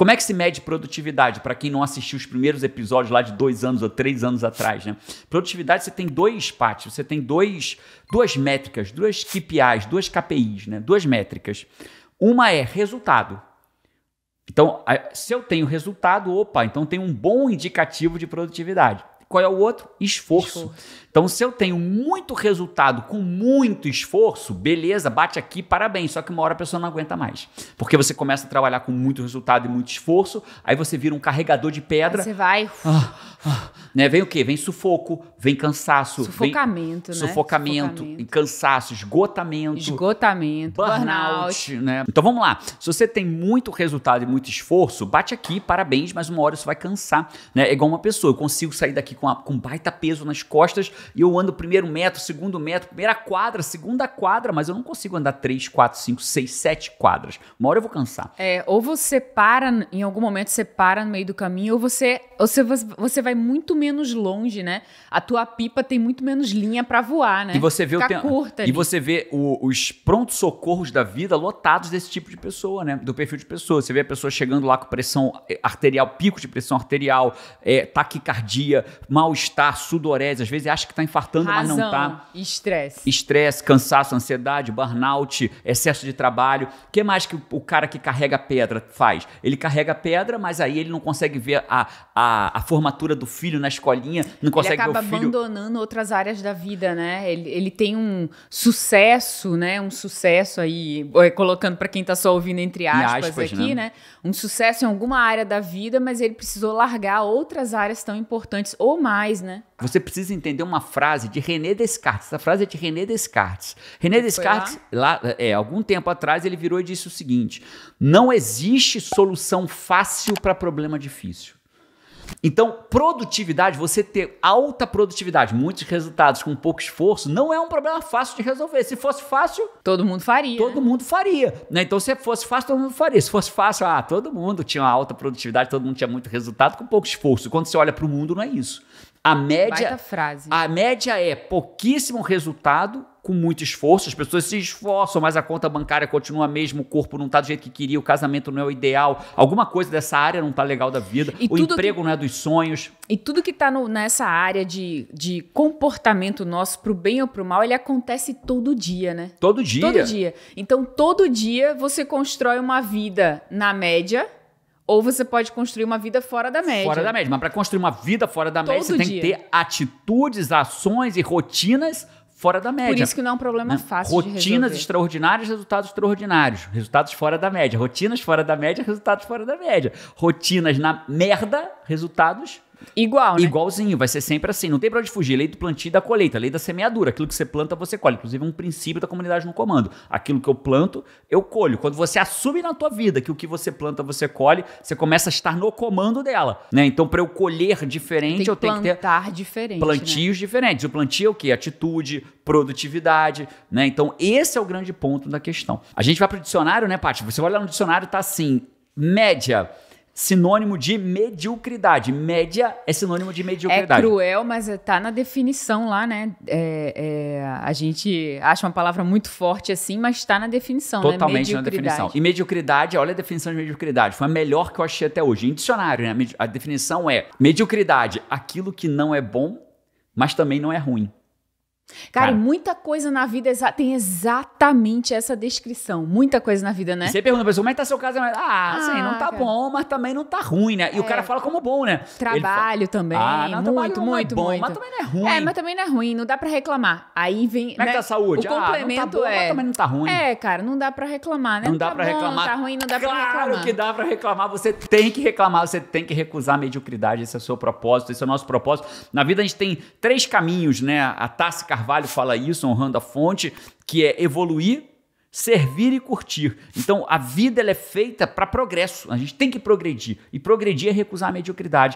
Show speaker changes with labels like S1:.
S1: Como é que se mede produtividade? Para quem não assistiu os primeiros episódios lá de dois anos ou três anos atrás, né? Produtividade você tem dois partes, você tem dois, duas métricas, duas KPIs, duas KPIs, né? Duas métricas. Uma é resultado. Então, se eu tenho resultado, opa, então tem um bom indicativo de produtividade. Qual é o outro? Esforço. esforço. Então, se eu tenho muito resultado com muito esforço, beleza, bate aqui, parabéns. Só que uma hora a pessoa não aguenta mais. Porque você começa a trabalhar com muito resultado e muito esforço, aí você vira um carregador de pedra. Aí você
S2: vai. Ah,
S1: ah, né? Vem o quê? Vem sufoco, vem cansaço. Sufocamento, vem, né? Sufocamento, sufocamento. cansaço, esgotamento. Esgotamento, burnout, burnout. Né? Então vamos lá. Se você tem muito resultado e muito esforço, bate aqui, parabéns, mas uma hora isso vai cansar. Né? É igual uma pessoa, eu consigo sair daqui com, a, com baita peso nas costas e eu ando primeiro metro, segundo metro, primeira quadra, segunda quadra, mas eu não consigo andar três quatro cinco seis sete quadras. Uma hora eu vou cansar.
S2: É, ou você para, em algum momento você para no meio do caminho, ou você, ou você, você vai muito menos longe, né? A tua pipa tem muito menos linha para voar, né? E você vê Fica o curta E ali. você
S1: vê o, os prontos socorros da vida lotados desse tipo de pessoa, né? Do perfil de pessoa. Você vê a pessoa chegando lá com pressão arterial, pico de pressão arterial, é, taquicardia, mal-estar, sudorese, às vezes acha que está infartando, Razão, mas não está.
S2: Estresse.
S1: Estresse, cansaço, ansiedade, burnout, excesso de trabalho. O que mais que o cara que carrega pedra faz? Ele carrega pedra, mas aí ele não consegue ver a, a, a formatura do filho na escolinha, não consegue ver o filho. Ele acaba
S2: abandonando outras áreas da vida, né? Ele, ele tem um sucesso, né? Um sucesso aí, é, colocando para quem está só ouvindo entre aspas, aspas aqui, né? né? Um sucesso em alguma área da vida, mas ele precisou largar outras áreas tão importantes ou mais, né?
S1: Você precisa entender uma frase de René Descartes. Essa frase é de René Descartes. René Descartes, lá? lá? é, algum tempo atrás, ele virou e disse o seguinte: não existe solução fácil para problema difícil. Então, produtividade, você ter alta produtividade, muitos resultados com pouco esforço, não é um problema fácil de resolver. Se fosse fácil,
S2: todo mundo faria. Todo mundo faria.
S1: Né? Então, se fosse fácil, todo mundo faria. Se fosse fácil, ah, todo mundo tinha uma alta produtividade, todo mundo tinha muito resultado com pouco esforço. Quando você olha para o mundo, não é isso. A média, a média é pouquíssimo resultado com muito esforço. As pessoas se esforçam, mas a conta bancária continua a mesmo, o corpo não está do jeito que queria, o casamento não é o ideal, alguma coisa dessa área não está legal da vida, e o emprego que, não é dos sonhos.
S2: E tudo que está nessa área de, de comportamento nosso, para o bem ou para o mal, ele acontece todo dia, né? Todo dia. Todo dia. Então, todo dia você constrói uma vida na média ou você pode construir uma vida fora da média. Fora da
S1: média. Mas para construir uma vida fora da Todo média, você dia. tem que ter atitudes, ações e rotinas fora da média. Por isso que não é um problema né? fácil Rotinas extraordinárias, resultados extraordinários. Resultados fora da média. Rotinas fora da média, resultados fora da média. Rotinas na merda, resultados Igual, né? Igualzinho, vai ser sempre assim. Não tem pra onde fugir. Lei do plantio e da colheita, lei da semeadura. Aquilo que você planta, você colhe. Inclusive, é um princípio da comunidade no comando. Aquilo que eu planto, eu colho. Quando você assume na tua vida que o que você planta, você colhe, você começa a estar no comando dela. Né? Então, para eu colher diferente, eu tenho que ter.
S2: Diferente, plantios
S1: né? diferentes. O plantio é o quê? Atitude, produtividade, né? Então, esse é o grande ponto da questão. A gente vai pro dicionário, né, Paty? Você olha no dicionário, tá assim: média sinônimo de mediocridade. Média é sinônimo de mediocridade. É
S2: cruel, mas tá na definição lá, né? É, é, a gente acha uma palavra muito forte assim, mas está na definição, né? Totalmente né? na definição.
S1: E mediocridade, olha a definição de mediocridade. Foi a melhor que eu achei até hoje. Em dicionário, né? A definição é mediocridade, aquilo que não é bom, mas também não é ruim.
S2: Cara, Cara, muita coisa na vida exa tem exatamente essa descrição. Muita coisa na vida, né? você pergunta pra pessoa, como é que tá seu caso? Ah, ah não tá cara. bom, mas também não tá ruim, né? E é. o cara fala como bom, né? Trabalho fala, também. Ah, não, muito, muito, não é muito, bom, muito. Mas também não é ruim. É, mas também não é ruim, não dá pra reclamar. Aí vem. Como é né? que tá a saúde? O ah, complemento não tá bom, é. Mas também não tá ruim. É, cara, não dá pra reclamar, né? Não, não dá tá pra bom, reclamar. Não tá ruim, não dá claro pra reclamar. Claro que
S1: dá pra reclamar. Você tem que reclamar, você tem que recusar a mediocridade. Esse é o seu propósito, esse é o nosso propósito. Na vida a gente tem três caminhos, né? A Tassi Carvalho fala isso, honrando a fonte, que é evoluir, servir e curtir. Então, a vida ela é feita para progresso. A gente tem que progredir. E progredir é recusar a mediocridade.